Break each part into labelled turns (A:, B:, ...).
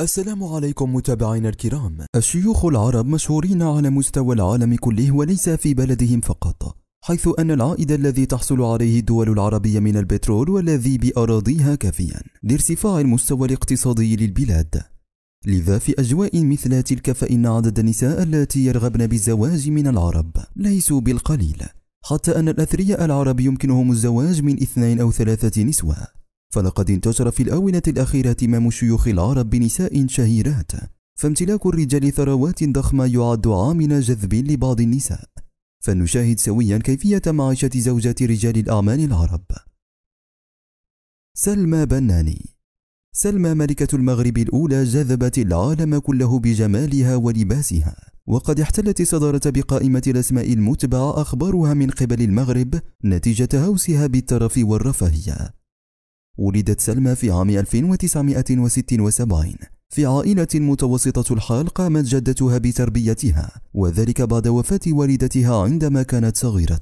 A: السلام عليكم متابعينا الكرام الشيوخ العرب مشهورين على مستوى العالم كله وليس في بلدهم فقط حيث أن العائد الذي تحصل عليه الدول العربية من البترول والذي بأراضيها كافيا لارتفاع المستوى الاقتصادي للبلاد لذا في أجواء مثل تلك فإن عدد النساء التي يرغبن بالزواج من العرب ليسوا بالقليل حتى أن الأثرياء العرب يمكنهم الزواج من اثنين أو ثلاثة نسوة فلقد انتشر في الآونة الأخيرة اهتمام شيوخ العرب بنساء شهيرات فامتلاك الرجال ثروات ضخمة يعد عامل جذب لبعض النساء فنشاهد سويا كيفية معيشة زوجات رجال الأعمال العرب سلمى بناني سلمى ملكة المغرب الأولى جذبت العالم كله بجمالها ولباسها وقد احتلت الصدارة بقائمة الأسماء المتبعة أخبارها من قبل المغرب نتيجة هوسها بالترف والرفاهية ولدت سلمى في عام 1976 في عائلة متوسطة الحال قامت جدتها بتربيتها وذلك بعد وفاة والدتها عندما كانت صغيرة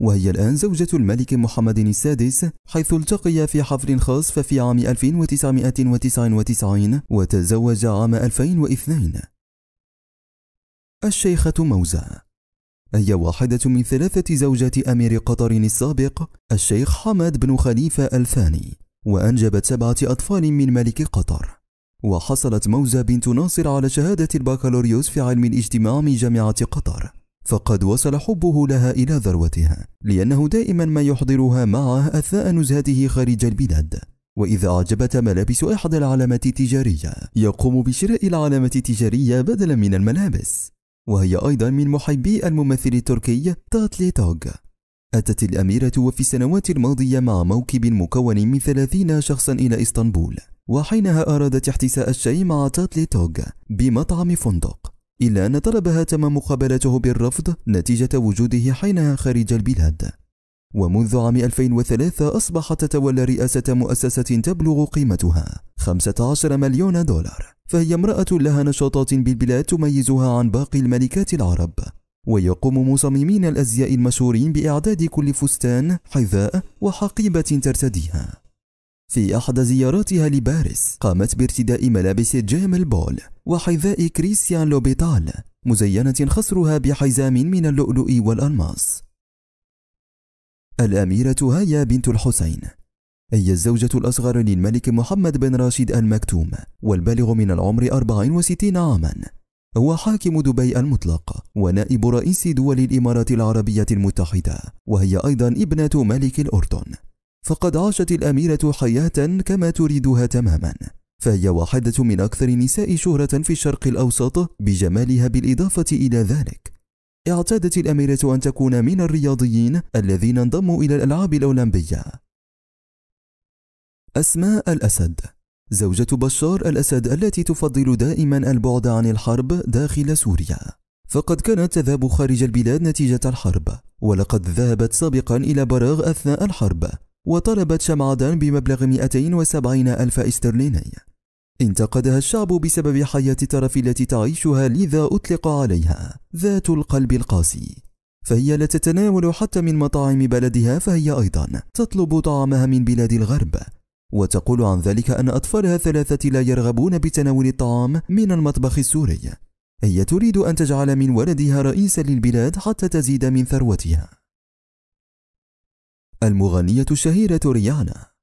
A: وهي الآن زوجة الملك محمد السادس حيث التقي في حفل خاص ففي عام 1999 وتزوج عام 2002 الشيخة موزة هي واحدة من ثلاثة زوجات أمير قطر السابق الشيخ حمد بن خليفة الثاني وأنجبت سبعة أطفال من ملك قطر وحصلت موزة بنت ناصر على شهادة البكالوريوس في علم الاجتماع من جامعة قطر فقد وصل حبه لها إلى ذروتها لأنه دائما ما يحضرها معه أثناء نزهته خارج البلاد وإذا أعجبت ملابس إحدى العلامات التجارية يقوم بشراء العلامة التجارية بدلا من الملابس وهي أيضا من محبي الممثل التركي تاتلي توغ أتت الأميرة وفي السنوات الماضية مع موكب مكون من ثلاثين شخصا إلى إسطنبول وحينها أرادت احتساء الشاي مع تاتلي توغ بمطعم فندق إلا أن طلبها تم مقابلته بالرفض نتيجة وجوده حينها خارج البلاد ومنذ عام 2003 أصبحت تتولى رئاسة مؤسسة تبلغ قيمتها 15 مليون دولار فهي امرأة لها نشاطات بالبلاد تميزها عن باقي الملكات العرب ويقوم مصممين الأزياء المشهورين بإعداد كل فستان حذاء وحقيبة ترتديها في أحد زياراتها لباريس قامت بارتداء ملابس جيم البول وحذاء كريستيان لوبيتال مزينة خصرها بحزام من اللؤلؤ والألماس الأميرة هيا بنت الحسين هي الزوجة الأصغر للملك محمد بن راشد المكتوم والبالغ من العمر 64 عاما هو حاكم دبي المطلق ونائب رئيس دول الإمارات العربية المتحدة وهي أيضا ابنة ملك الأردن فقد عاشت الأميرة حياة كما تريدها تماما فهي واحدة من أكثر النساء شهرة في الشرق الأوسط بجمالها بالإضافة إلى ذلك اعتادت الأميرة أن تكون من الرياضيين الذين انضموا إلى الألعاب الأولمبية أسماء الأسد زوجة بشار الأسد التي تفضل دائما البعد عن الحرب داخل سوريا فقد كانت تذهب خارج البلاد نتيجة الحرب ولقد ذهبت سابقا إلى براغ أثناء الحرب وطلبت شمعدان بمبلغ 270 ألف استرليني انتقدها الشعب بسبب حياة الترف التي تعيشها لذا أطلق عليها ذات القلب القاسي فهي لا تتناول حتى من مطاعم بلدها فهي أيضا تطلب طعامها من بلاد الغرب وتقول عن ذلك أن أطفالها الثلاثة لا يرغبون بتناول الطعام من المطبخ السوري هي تريد أن تجعل من ولدها رئيسا للبلاد حتى تزيد من ثروتها المغنية الشهيرة ريانا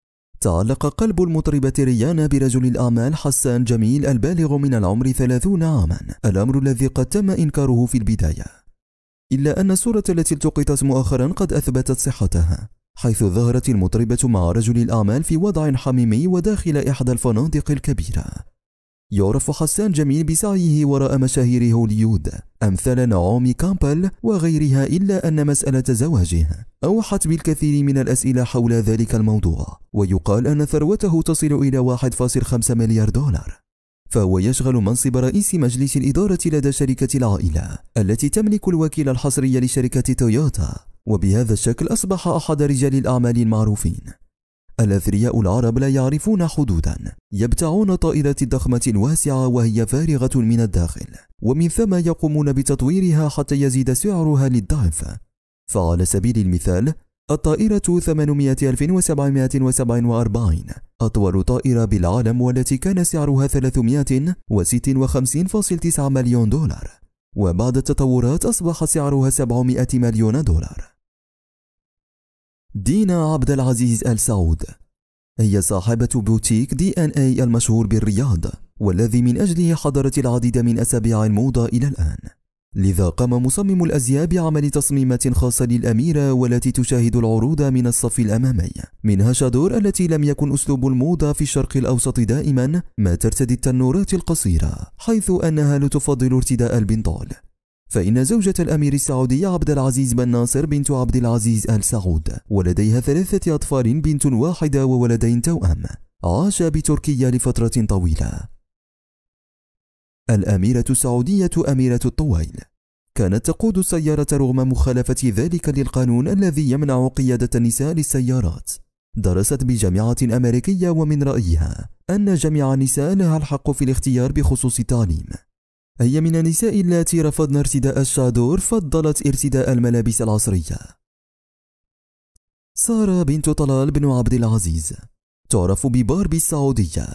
A: تعلق قلب المطربة ريانا برجل الأعمال حسان جميل البالغ من العمر ثلاثون عاما الأمر الذي قد تم إنكاره في البداية إلا أن الصورة التي التقطت مؤخرا قد أثبتت صحتها حيث ظهرت المطربة مع رجل الأعمال في وضع حميمي وداخل إحدى الفنادق الكبيرة يعرف حسان جميل بسعيه وراء مشاهير هوليود أمثال نعومي كامبل وغيرها إلا أن مسألة زواجه أوحت بالكثير من الأسئلة حول ذلك الموضوع ويقال أن ثروته تصل إلى 1.5 مليار دولار فهو يشغل منصب رئيس مجلس الإدارة لدى شركة العائلة التي تملك الوكيل الحصري لشركة تويوتا وبهذا الشكل أصبح أحد رجال الأعمال المعروفين الأثرياء العرب لا يعرفون حدودا يبتاعون الطائرات الضخمة الواسعة وهي فارغة من الداخل ومن ثم يقومون بتطويرها حتى يزيد سعرها للضعف فعلى سبيل المثال الطائرة 8747 أطول طائرة بالعالم والتي كان سعرها 356.9 مليون دولار وبعد التطورات أصبح سعرها 700 مليون دولار دينا عبد العزيز آل سعود هي صاحبة بوتيك دي ان اي المشهور بالرياض والذي من أجله حضرت العديد من أسابيع الموضة إلى الآن لذا قام مصمم الأزياء بعمل تصميمات خاصة للأميرة والتي تشاهد العروض من الصف الأمامي منها شادور التي لم يكن أسلوب الموضة في الشرق الأوسط دائما ما ترتدي التنورات القصيرة حيث أنها لتفضل ارتداء البنطال فإن زوجة الأمير السعودي عبد العزيز بن ناصر بنت عبد العزيز آل سعود ولديها ثلاثة أطفال بنت واحدة وولدين توأم عاش بتركيا لفترة طويلة الأميرة السعودية أميرة الطويل كانت تقود السيارة رغم مخالفة ذلك للقانون الذي يمنع قيادة النساء للسيارات درست بجامعة أمريكية ومن رأيها أن جميع النساء لها الحق في الاختيار بخصوص التعليم هي من النساء اللاتي رفضن ارتداء الشادور فضلت ارتداء الملابس العصرية سارة بنت طلال بن عبد العزيز تعرف بباربي السعودية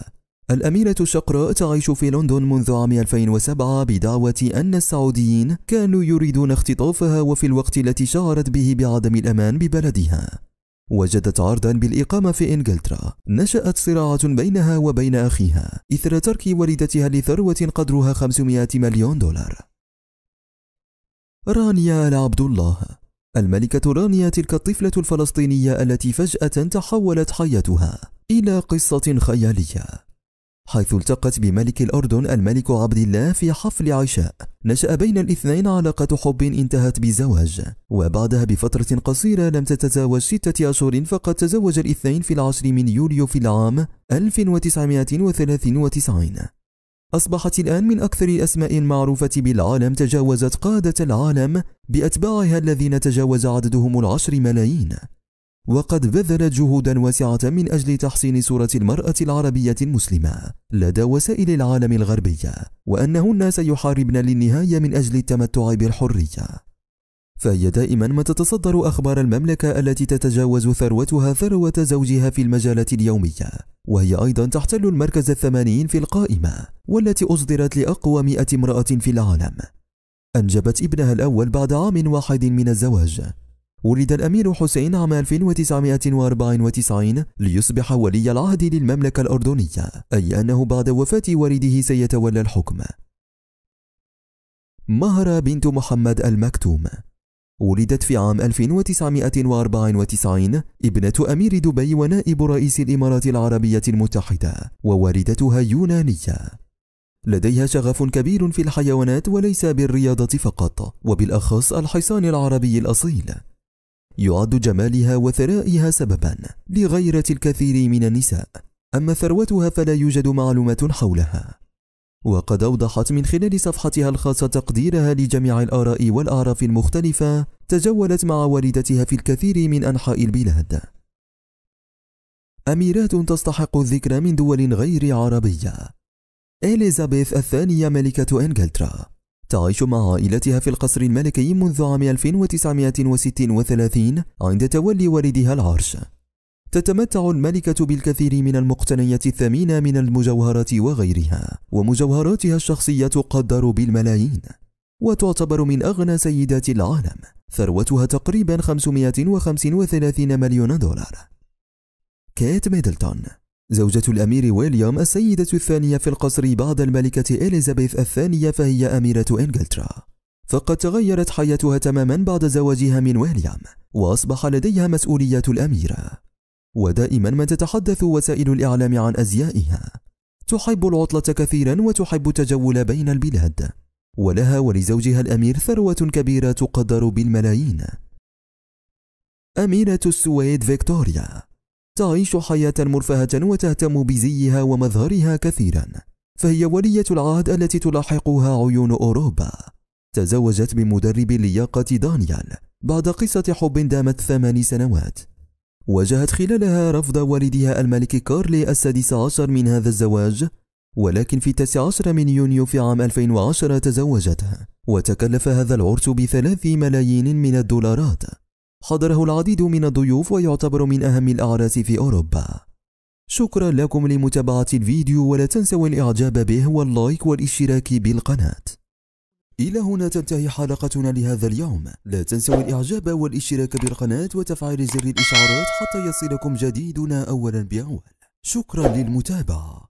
A: الأميرة الشقراء تعيش في لندن منذ عام 2007 بدعوة أن السعوديين كانوا يريدون اختطافها وفي الوقت التي شعرت به بعدم الأمان ببلدها وجدت عرضا بالإقامة في إنجلترا نشأت صراعة بينها وبين أخيها إثر ترك والدتها لثروة قدرها 500 مليون دولار رانيا العبد الله الملكة رانيا تلك الطفلة الفلسطينية التي فجأة تحولت حياتها إلى قصة خيالية حيث التقت بملك الأردن الملك عبد الله في حفل عشاء نشأ بين الاثنين علاقة حب انتهت بزواج وبعدها بفترة قصيرة لم تتزاوج ستة أشهر فقد تزوج الاثنين في العشر من يوليو في العام 1993 أصبحت الآن من أكثر الأسماء المعروفة بالعالم تجاوزت قادة العالم بأتباعها الذين تجاوز عددهم العشر ملايين وقد بذلت جهودا واسعة من أجل تحسين صورة المرأة العربية المسلمة لدى وسائل العالم الغربية وأنهن سيحاربن للنهاية من أجل التمتع بالحرية فهي دائما ما تتصدر أخبار المملكة التي تتجاوز ثروتها ثروة زوجها في المجالات اليومية وهي أيضا تحتل المركز الثمانين في القائمة والتي أصدرت لأقوى مئة امرأة في العالم أنجبت ابنها الأول بعد عام واحد من الزواج ولد الأمير حسين عام 1994 ليصبح ولي العهد للمملكة الأردنية أي أنه بعد وفاة والده سيتولى الحكم مهرة بنت محمد المكتوم ولدت في عام 1994 ابنة أمير دبي ونائب رئيس الإمارات العربية المتحدة ووالدتها يونانية لديها شغف كبير في الحيوانات وليس بالرياضة فقط وبالأخص الحصان العربي الأصيل يعد جمالها وثرائها سببا لغيرة الكثير من النساء أما ثروتها فلا يوجد معلومات حولها وقد أوضحت من خلال صفحتها الخاصة تقديرها لجميع الآراء والأعراف المختلفة تجولت مع والدتها في الكثير من أنحاء البلاد أميرات تستحق الذكر من دول غير عربية إليزابيث الثانية ملكة إنجلترا تعيش مع عائلتها في القصر الملكي منذ عام 1936 عند تولي والدها العرش تتمتع الملكة بالكثير من المقتنيات الثمينة من المجوهرات وغيرها ومجوهراتها الشخصية تقدر بالملايين وتعتبر من أغنى سيدات العالم ثروتها تقريبا 535 مليون دولار كيت ميدلتون زوجة الأمير ويليام السيدة الثانية في القصر بعد الملكة إليزابيث الثانية فهي أميرة إنجلترا فقد تغيرت حياتها تماما بعد زواجها من ويليام وأصبح لديها مسؤوليات الأميرة ودائما ما تتحدث وسائل الإعلام عن أزيائها تحب العطلة كثيرا وتحب التجول بين البلاد ولها ولزوجها الأمير ثروة كبيرة تقدر بالملايين أميرة السويد فيكتوريا تعيش حياة مرفهة وتهتم بزيها ومظهرها كثيرا فهي ولية العهد التي تلاحقها عيون أوروبا تزوجت بمدرب اللياقة دانيال بعد قصة حب دامت ثمان سنوات واجهت خلالها رفض والدها الملك كارلي السادس عشر من هذا الزواج ولكن في التاسع عشر من يونيو في عام 2010 تزوجته وتكلف هذا العرس بثلاث ملايين من الدولارات حضره العديد من الضيوف ويعتبر من أهم الأعراس في أوروبا شكرا لكم لمتابعة الفيديو ولا تنسوا الإعجاب به واللايك والاشتراك بالقناة إلى هنا تنتهي حلقتنا لهذا اليوم لا تنسوا الإعجاب والاشتراك بالقناة وتفعيل زر الإشعارات حتى يصلكم جديدنا أولا بأول شكرا للمتابعة